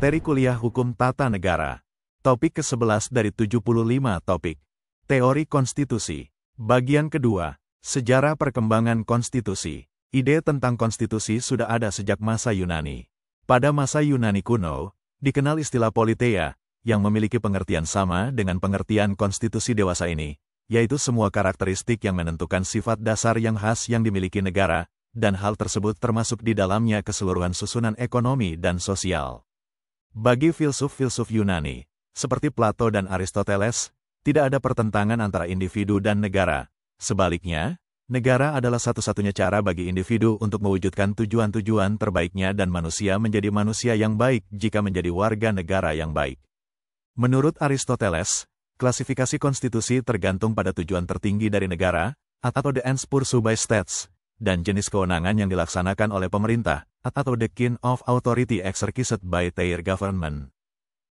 Materi Kuliah Hukum Tata Negara. Topik ke-11 dari 75 topik. Teori Konstitusi. Bagian kedua. Sejarah perkembangan konstitusi. Ide tentang konstitusi sudah ada sejak masa Yunani. Pada masa Yunani kuno, dikenal istilah politeia, yang memiliki pengertian sama dengan pengertian konstitusi dewasa ini, yaitu semua karakteristik yang menentukan sifat dasar yang khas yang dimiliki negara, dan hal tersebut termasuk di dalamnya keseluruhan susunan ekonomi dan sosial. Bagi filsuf-filsuf Yunani, seperti Plato dan Aristoteles, tidak ada pertentangan antara individu dan negara. Sebaliknya, negara adalah satu-satunya cara bagi individu untuk mewujudkan tujuan-tujuan terbaiknya dan manusia menjadi manusia yang baik jika menjadi warga negara yang baik. Menurut Aristoteles, klasifikasi konstitusi tergantung pada tujuan tertinggi dari negara, atau the ends pursued by states, dan jenis kewenangan yang dilaksanakan oleh pemerintah, atau the kind of authority exercised by their government.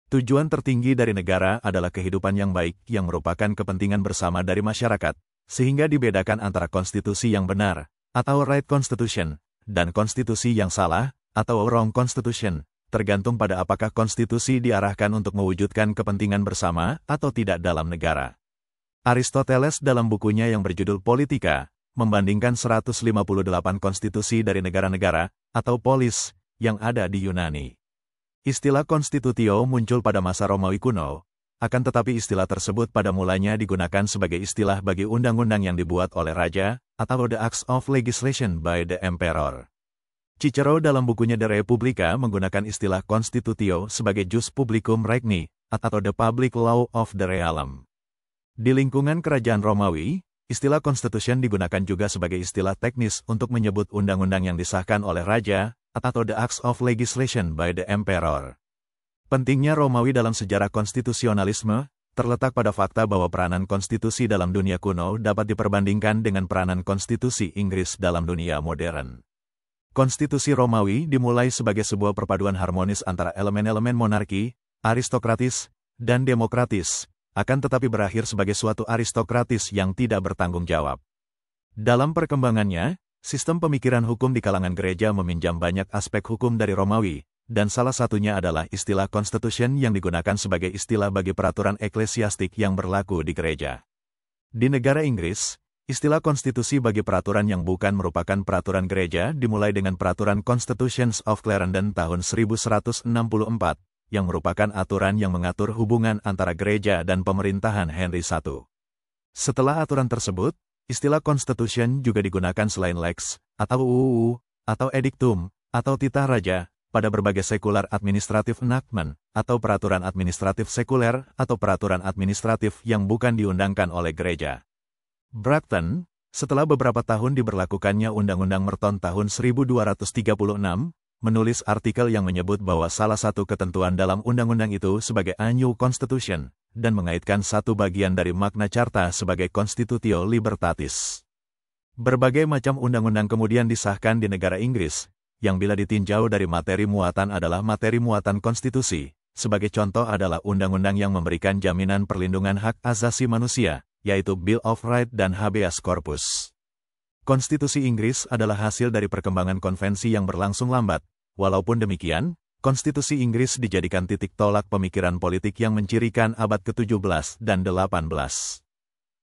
Tujuan tertinggi dari negara adalah kehidupan yang baik yang merupakan kepentingan bersama dari masyarakat, sehingga dibedakan antara konstitusi yang benar, atau right constitution, dan konstitusi yang salah, atau wrong constitution, tergantung pada apakah konstitusi diarahkan untuk mewujudkan kepentingan bersama atau tidak dalam negara. Aristoteles dalam bukunya yang berjudul Politika, membandingkan 158 konstitusi dari negara-negara, atau polis, yang ada di Yunani. Istilah konstitutio muncul pada masa Romawi kuno, akan tetapi istilah tersebut pada mulanya digunakan sebagai istilah bagi undang-undang yang dibuat oleh raja, atau the acts of legislation by the emperor. Cicero dalam bukunya The Republica menggunakan istilah konstitutio sebagai jus publicum regni, atau the public law of the realm. Di lingkungan kerajaan Romawi, Istilah constitution digunakan juga sebagai istilah teknis untuk menyebut undang-undang yang disahkan oleh raja, atau the acts of legislation by the emperor. Pentingnya Romawi dalam sejarah konstitusionalisme, terletak pada fakta bahwa peranan konstitusi dalam dunia kuno dapat diperbandingkan dengan peranan konstitusi Inggris dalam dunia modern. Konstitusi Romawi dimulai sebagai sebuah perpaduan harmonis antara elemen-elemen monarki, aristokratis, dan demokratis, akan tetapi berakhir sebagai suatu aristokratis yang tidak bertanggung jawab. Dalam perkembangannya, sistem pemikiran hukum di kalangan gereja meminjam banyak aspek hukum dari Romawi, dan salah satunya adalah istilah constitution yang digunakan sebagai istilah bagi peraturan eklesiastik yang berlaku di gereja. Di negara Inggris, Istilah konstitusi bagi peraturan yang bukan merupakan peraturan gereja dimulai dengan peraturan Constitutions of Clarendon tahun 1164, yang merupakan aturan yang mengatur hubungan antara gereja dan pemerintahan Henry I. Setelah aturan tersebut, istilah Constitution juga digunakan selain Lex, atau uu atau Edictum, atau Titah Raja, pada berbagai sekular administratif enactment, atau peraturan administratif sekuler, atau peraturan administratif yang bukan diundangkan oleh gereja. Bracton, setelah beberapa tahun diberlakukannya Undang-Undang Merton tahun 1236, menulis artikel yang menyebut bahwa salah satu ketentuan dalam undang-undang itu sebagai a constitution, dan mengaitkan satu bagian dari makna carta sebagai constitutio libertatis. Berbagai macam undang-undang kemudian disahkan di negara Inggris, yang bila ditinjau dari materi muatan adalah materi muatan konstitusi, sebagai contoh adalah undang-undang yang memberikan jaminan perlindungan hak asasi manusia, yaitu Bill of Rights dan Habeas Corpus. Konstitusi Inggris adalah hasil dari perkembangan konvensi yang berlangsung lambat. Walaupun demikian, konstitusi Inggris dijadikan titik tolak pemikiran politik yang mencirikan abad ke-17 dan 18.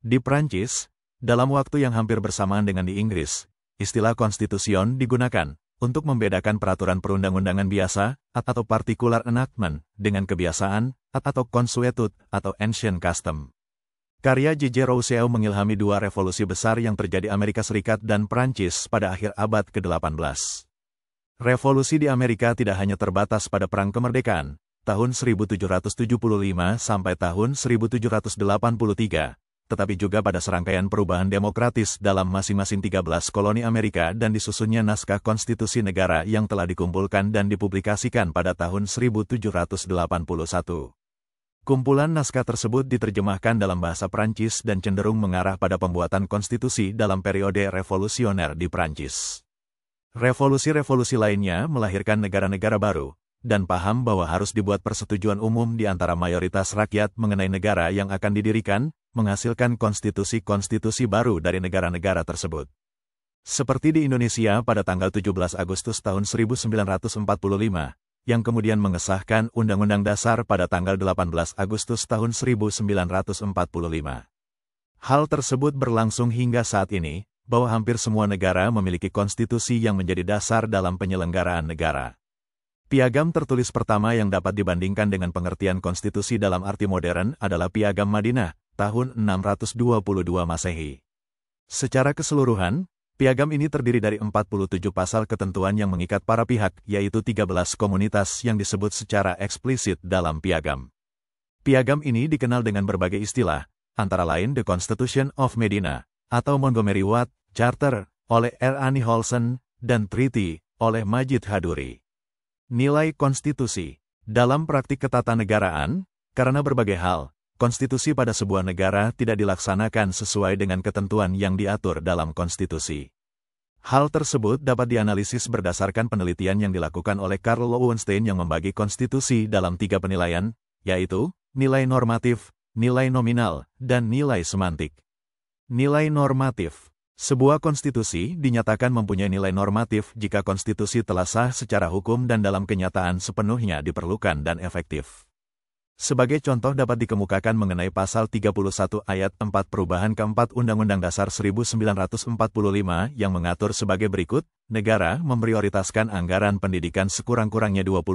Di Prancis, dalam waktu yang hampir bersamaan dengan di Inggris, istilah konstitusion digunakan untuk membedakan peraturan perundang-undangan biasa atau particular enactment dengan kebiasaan atau consuetude atau ancient custom. Karya J.J. Rousseau mengilhami dua revolusi besar yang terjadi Amerika Serikat dan Perancis pada akhir abad ke-18. Revolusi di Amerika tidak hanya terbatas pada Perang Kemerdekaan, tahun 1775 sampai tahun 1783, tetapi juga pada serangkaian perubahan demokratis dalam masing-masing 13 koloni Amerika dan disusunnya naskah konstitusi negara yang telah dikumpulkan dan dipublikasikan pada tahun 1781. Kumpulan naskah tersebut diterjemahkan dalam bahasa Prancis dan cenderung mengarah pada pembuatan konstitusi dalam periode revolusioner di Prancis. Revolusi-revolusi lainnya melahirkan negara-negara baru, dan paham bahwa harus dibuat persetujuan umum di antara mayoritas rakyat mengenai negara yang akan didirikan, menghasilkan konstitusi-konstitusi baru dari negara-negara tersebut. Seperti di Indonesia pada tanggal 17 Agustus tahun 1945, yang kemudian mengesahkan Undang-Undang Dasar pada tanggal 18 Agustus tahun 1945. Hal tersebut berlangsung hingga saat ini, bahwa hampir semua negara memiliki konstitusi yang menjadi dasar dalam penyelenggaraan negara. Piagam tertulis pertama yang dapat dibandingkan dengan pengertian konstitusi dalam arti modern adalah Piagam Madinah, tahun 622 Masehi. Secara keseluruhan, Piagam ini terdiri dari 47 pasal ketentuan yang mengikat para pihak, yaitu 13 komunitas yang disebut secara eksplisit dalam piagam. Piagam ini dikenal dengan berbagai istilah, antara lain The Constitution of Medina, atau Montgomery Watt, Charter, oleh R. Annie Holson, dan Treaty, oleh Majid Haduri. Nilai konstitusi Dalam praktik ketatanegaraan, karena berbagai hal, konstitusi pada sebuah negara tidak dilaksanakan sesuai dengan ketentuan yang diatur dalam konstitusi. Hal tersebut dapat dianalisis berdasarkan penelitian yang dilakukan oleh Karl Lowenstein yang membagi konstitusi dalam tiga penilaian, yaitu nilai normatif, nilai nominal, dan nilai semantik. Nilai normatif Sebuah konstitusi dinyatakan mempunyai nilai normatif jika konstitusi telah sah secara hukum dan dalam kenyataan sepenuhnya diperlukan dan efektif. Sebagai contoh dapat dikemukakan mengenai pasal 31 ayat 4 perubahan keempat Undang-Undang Dasar 1945 yang mengatur sebagai berikut, negara memprioritaskan anggaran pendidikan sekurang-kurangnya 20%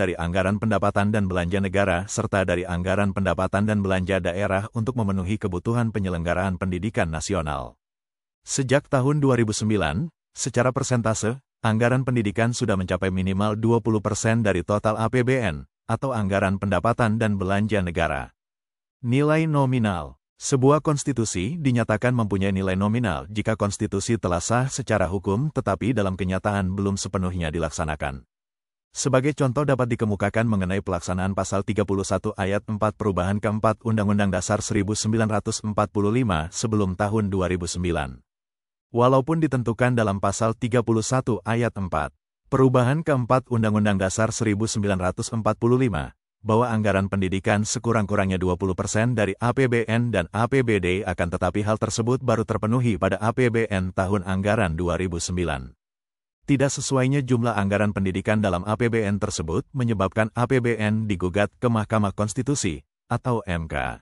dari anggaran pendapatan dan belanja negara serta dari anggaran pendapatan dan belanja daerah untuk memenuhi kebutuhan penyelenggaraan pendidikan nasional. Sejak tahun 2009, secara persentase, anggaran pendidikan sudah mencapai minimal 20% dari total APBN, atau anggaran pendapatan dan belanja negara. Nilai nominal sebuah konstitusi dinyatakan mempunyai nilai nominal jika konstitusi telah sah secara hukum tetapi dalam kenyataan belum sepenuhnya dilaksanakan. Sebagai contoh dapat dikemukakan mengenai pelaksanaan pasal 31 ayat 4 perubahan keempat Undang-Undang Dasar 1945 sebelum tahun 2009. Walaupun ditentukan dalam pasal 31 ayat 4, Perubahan keempat Undang-Undang Dasar 1945 bahwa anggaran pendidikan sekurang-kurangnya 20% dari APBN dan APBD akan tetapi hal tersebut baru terpenuhi pada APBN tahun anggaran 2009. Tidak sesuainya jumlah anggaran pendidikan dalam APBN tersebut menyebabkan APBN digugat ke Mahkamah Konstitusi atau MK.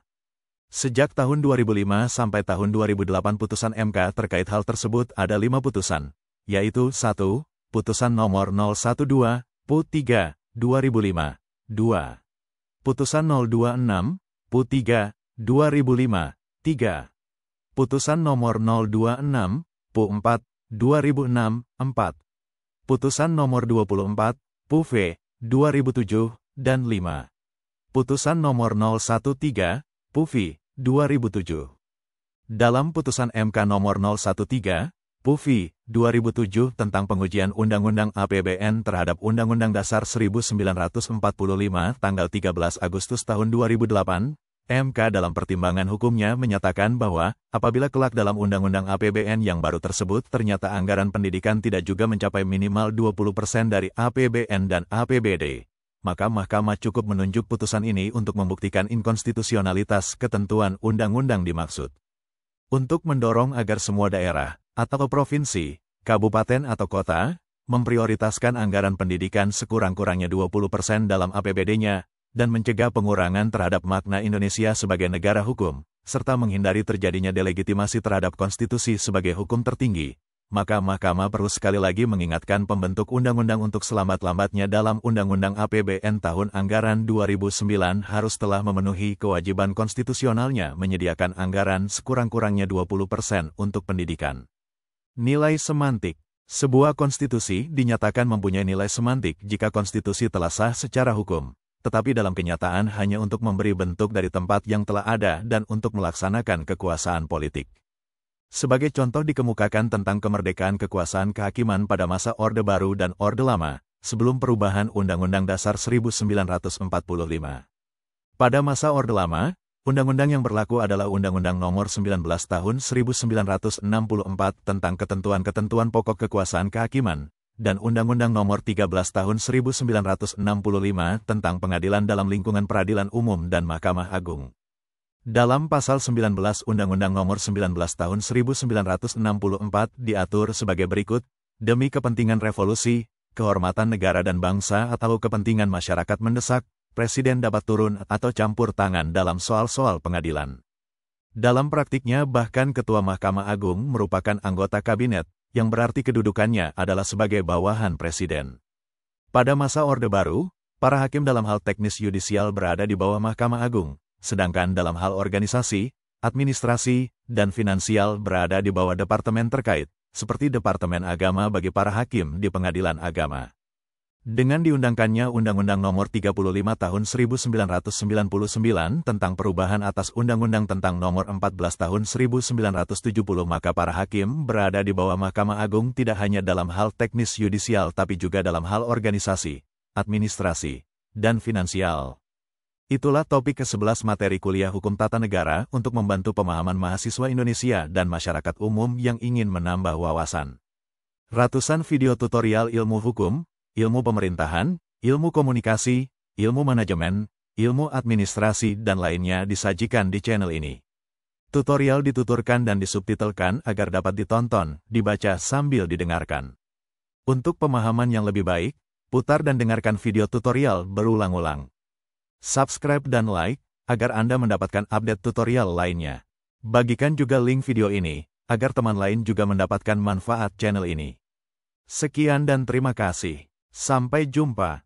Sejak tahun 2005 sampai tahun 2008 putusan MK terkait hal tersebut ada lima putusan, yaitu 1. Putusan nomor 012, PU3, 2005, 2. Putusan 026, PU3, 2005, 3. Putusan nomor 026, PU4, 2006, 4. Putusan nomor 24, PUV, 2007, dan 5. Putusan nomor 013, PUVI, 2007. Dalam putusan MK nomor 013, Pufi, 2007 tentang pengujian Undang-Undang APBN terhadap Undang-Undang Dasar 1945 tanggal 13 Agustus tahun 2008, MK dalam pertimbangan hukumnya menyatakan bahwa, apabila kelak dalam Undang-Undang APBN yang baru tersebut ternyata anggaran pendidikan tidak juga mencapai minimal 20% dari APBN dan APBD, maka Mahkamah cukup menunjuk putusan ini untuk membuktikan inkonstitusionalitas ketentuan Undang-Undang dimaksud untuk mendorong agar semua daerah, atau provinsi, kabupaten atau kota, memprioritaskan anggaran pendidikan sekurang-kurangnya 20% dalam APBD-nya, dan mencegah pengurangan terhadap makna Indonesia sebagai negara hukum, serta menghindari terjadinya delegitimasi terhadap konstitusi sebagai hukum tertinggi, maka Mahkamah perlu sekali lagi mengingatkan pembentuk undang-undang untuk selamat-lambatnya dalam Undang-Undang APBN tahun anggaran 2009 harus telah memenuhi kewajiban konstitusionalnya menyediakan anggaran sekurang-kurangnya 20% persen untuk pendidikan. Nilai semantik Sebuah konstitusi dinyatakan mempunyai nilai semantik jika konstitusi telah sah secara hukum, tetapi dalam kenyataan hanya untuk memberi bentuk dari tempat yang telah ada dan untuk melaksanakan kekuasaan politik. Sebagai contoh dikemukakan tentang kemerdekaan kekuasaan kehakiman pada masa Orde Baru dan Orde Lama, sebelum perubahan Undang-Undang Dasar 1945. Pada masa Orde Lama, Undang-undang yang berlaku adalah Undang-Undang Nomor 19 Tahun 1964 tentang ketentuan-ketentuan pokok kekuasaan kehakiman, dan Undang-Undang Nomor 13 Tahun 1965 tentang pengadilan dalam lingkungan peradilan umum dan Mahkamah Agung. Dalam pasal 19 Undang-Undang Nomor 19 Tahun 1964 diatur sebagai berikut, demi kepentingan revolusi, kehormatan negara dan bangsa atau kepentingan masyarakat mendesak, presiden dapat turun atau campur tangan dalam soal-soal pengadilan. Dalam praktiknya bahkan Ketua Mahkamah Agung merupakan anggota kabinet, yang berarti kedudukannya adalah sebagai bawahan presiden. Pada masa Orde Baru, para hakim dalam hal teknis yudisial berada di bawah Mahkamah Agung, sedangkan dalam hal organisasi, administrasi, dan finansial berada di bawah departemen terkait, seperti Departemen Agama bagi para hakim di Pengadilan Agama. Dengan diundangkannya Undang-Undang Nomor 35 Tahun 1999 tentang perubahan atas Undang-Undang tentang Nomor 14 Tahun 1970 maka para hakim berada di bawah Mahkamah Agung tidak hanya dalam hal teknis yudisial tapi juga dalam hal organisasi, administrasi, dan finansial. Itulah topik ke-11 materi kuliah Hukum Tata Negara untuk membantu pemahaman mahasiswa Indonesia dan masyarakat umum yang ingin menambah wawasan. Ratusan video tutorial ilmu hukum, ilmu pemerintahan, ilmu komunikasi, ilmu manajemen, ilmu administrasi dan lainnya disajikan di channel ini. Tutorial dituturkan dan disubtitelkan agar dapat ditonton, dibaca sambil didengarkan. Untuk pemahaman yang lebih baik, putar dan dengarkan video tutorial berulang-ulang subscribe dan like, agar Anda mendapatkan update tutorial lainnya. Bagikan juga link video ini, agar teman lain juga mendapatkan manfaat channel ini. Sekian dan terima kasih. Sampai jumpa.